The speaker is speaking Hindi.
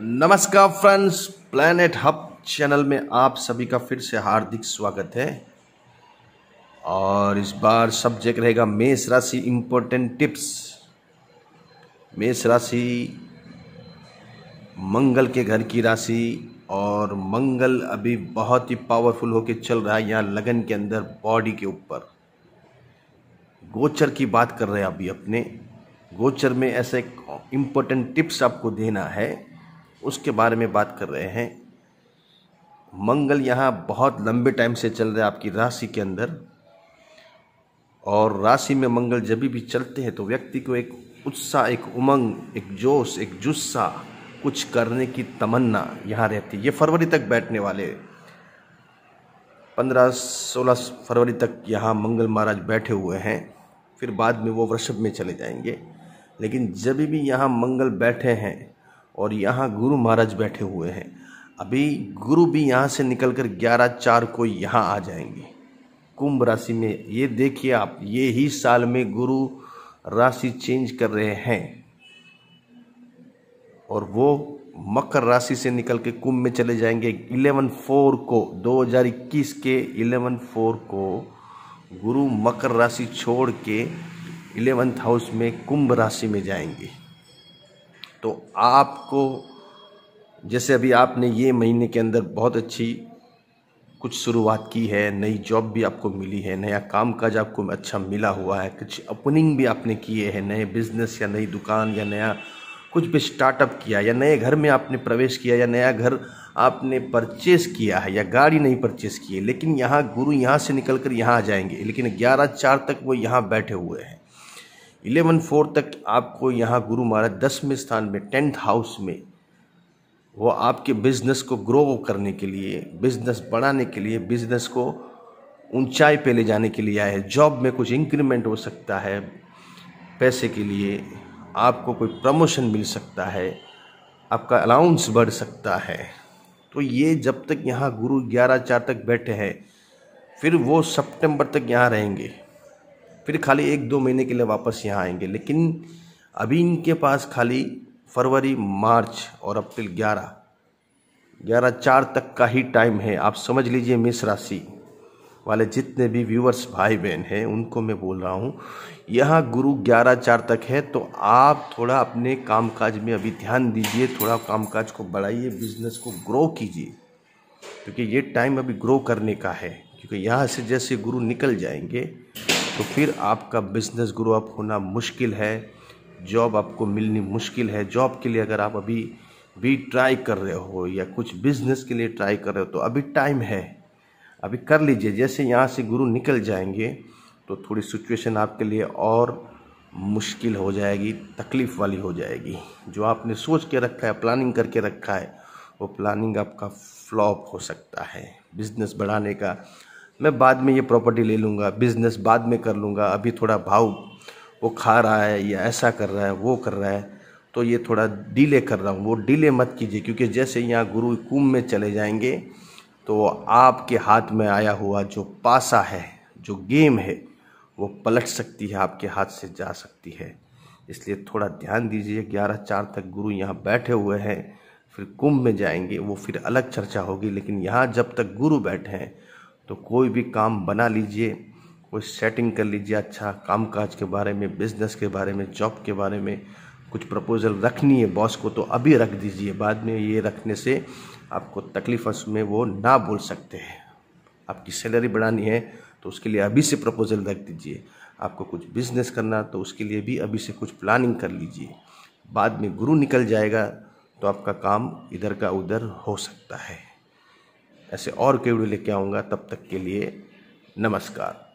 नमस्कार फ्रेंड्स प्लैनेट हब चैनल में आप सभी का फिर से हार्दिक स्वागत है और इस बार सब्जेक्ट रहेगा मेष राशि इम्पोर्टेंट टिप्स मेष राशि मंगल के घर की राशि और मंगल अभी बहुत ही पावरफुल होकर चल रहा है यहाँ लगन के अंदर बॉडी के ऊपर गोचर की बात कर रहे हैं अभी अपने गोचर में ऐसे इम्पोर्टेंट टिप्स आपको देना है उसके बारे में बात कर रहे हैं मंगल यहाँ बहुत लंबे टाइम से चल रहा है आपकी राशि के अंदर और राशि में मंगल जब भी चलते हैं तो व्यक्ति को एक उत्साह एक उमंग एक जोश एक जुस्सा कुछ करने की तमन्ना यहाँ रहती है ये फरवरी तक बैठने वाले पंद्रह सोलह फरवरी तक यहाँ मंगल महाराज बैठे हुए हैं फिर बाद में वो वृषभ में चले जाएंगे लेकिन जब भी यहाँ मंगल बैठे हैं और यहाँ गुरु महाराज बैठे हुए हैं अभी गुरु भी यहाँ से निकल कर ग्यारह चार को यहाँ आ जाएंगे कुंभ राशि में ये देखिए आप ये ही साल में गुरु राशि चेंज कर रहे हैं और वो मकर राशि से निकल के कुंभ में चले जाएंगे इलेवन फोर को 2021 के इलेवन फोर को गुरु मकर राशि छोड़ के इलेवंथ हाउस में कुंभ राशि में जाएंगे तो आपको जैसे अभी आपने ये महीने के अंदर बहुत अच्छी कुछ शुरुआत की है नई जॉब भी आपको मिली है नया काम काज आपको अच्छा मिला हुआ है कुछ ओपनिंग भी आपने किए हैं नए बिजनेस या नई दुकान या नया कुछ भी स्टार्टअप किया या नए घर में आपने प्रवेश किया या नया घर आपने परचेस किया है या गाड़ी नहीं परचेस की है लेकिन यहाँ गुरु यहाँ से निकल कर यहाँ आ जाएंगे लेकिन ग्यारह चार तक वो यहाँ बैठे हुए हैं इलेवन फोर तक आपको यहाँ गुरु महाराज दसवें स्थान में टेंथ हाउस में वो आपके बिजनेस को ग्रो करने के लिए बिजनेस बढ़ाने के लिए बिजनेस को ऊंचाई पे ले जाने के लिए आए हैं जॉब में कुछ इंक्रीमेंट हो सकता है पैसे के लिए आपको कोई प्रमोशन मिल सकता है आपका अलाउंस बढ़ सकता है तो ये जब तक यहाँ गुरु ग्यारह चार तक बैठे हैं फिर वो सितंबर तक यहाँ रहेंगे फिर खाली एक दो महीने के लिए वापस यहाँ आएंगे लेकिन अभी इनके पास खाली फरवरी मार्च और अप्रैल ग्यारह ग्यारह चार तक का ही टाइम है आप समझ लीजिए मिस राशि वाले जितने भी व्यूवर्स भाई बहन हैं उनको मैं बोल रहा हूँ यहाँ गुरु ग्यारह चार तक है तो आप थोड़ा अपने कामकाज में अभी ध्यान दीजिए थोड़ा कामकाज को बढ़ाइए बिजनेस को ग्रो कीजिए क्योंकि ये टाइम अभी ग्रो करने का है क्योंकि यहाँ से जैसे गुरु निकल जाएंगे तो फिर आपका बिज़नेस ग्रो अप होना मुश्किल है जॉब आपको मिलनी मुश्किल है जॉब के लिए अगर आप अभी भी ट्राई कर रहे हो या कुछ बिज़नेस के लिए ट्राई कर रहे हो तो अभी टाइम है अभी कर लीजिए जैसे यहाँ से गुरु निकल जाएंगे तो थोड़ी सिचुएशन आपके लिए और मुश्किल हो जाएगी तकलीफ़ वाली हो जाएगी जो आपने सोच के रखा है प्लानिंग करके रखा है वो प्लानिंग आपका फ्लॉप हो सकता है बिजनेस बढ़ाने का मैं बाद में ये प्रॉपर्टी ले लूँगा बिजनेस बाद में कर लूँगा अभी थोड़ा भाव वो खा रहा है या ऐसा कर रहा है वो कर रहा है तो ये थोड़ा डिले कर रहा हूँ वो डिले मत कीजिए क्योंकि जैसे यहाँ गुरु कुंभ में चले जाएंगे तो आपके हाथ में आया हुआ जो पासा है जो गेम है वो पलट सकती है आपके हाथ से जा सकती है इसलिए थोड़ा ध्यान दीजिए ग्यारह चार तक गुरु यहाँ बैठे हुए हैं फिर कुंभ में जाएंगे वो फिर अलग चर्चा होगी लेकिन यहाँ जब तक गुरु बैठे हैं तो कोई भी काम बना लीजिए कोई सेटिंग कर लीजिए अच्छा काम काज के बारे में बिजनेस के बारे में जॉब के बारे में कुछ प्रपोजल रखनी है बॉस को तो अभी रख दीजिए बाद में ये रखने से आपको तकलीफ में वो ना बोल सकते हैं आपकी सैलरी बढ़ानी है तो उसके लिए अभी से प्रपोजल रख दीजिए आपको कुछ बिजनेस करना तो उसके लिए भी अभी से कुछ प्लानिंग कर लीजिए बाद में गुरु निकल जाएगा तो आपका काम इधर का उधर हो सकता है ऐसे और के वीडियो लेके आऊँगा तब तक के लिए नमस्कार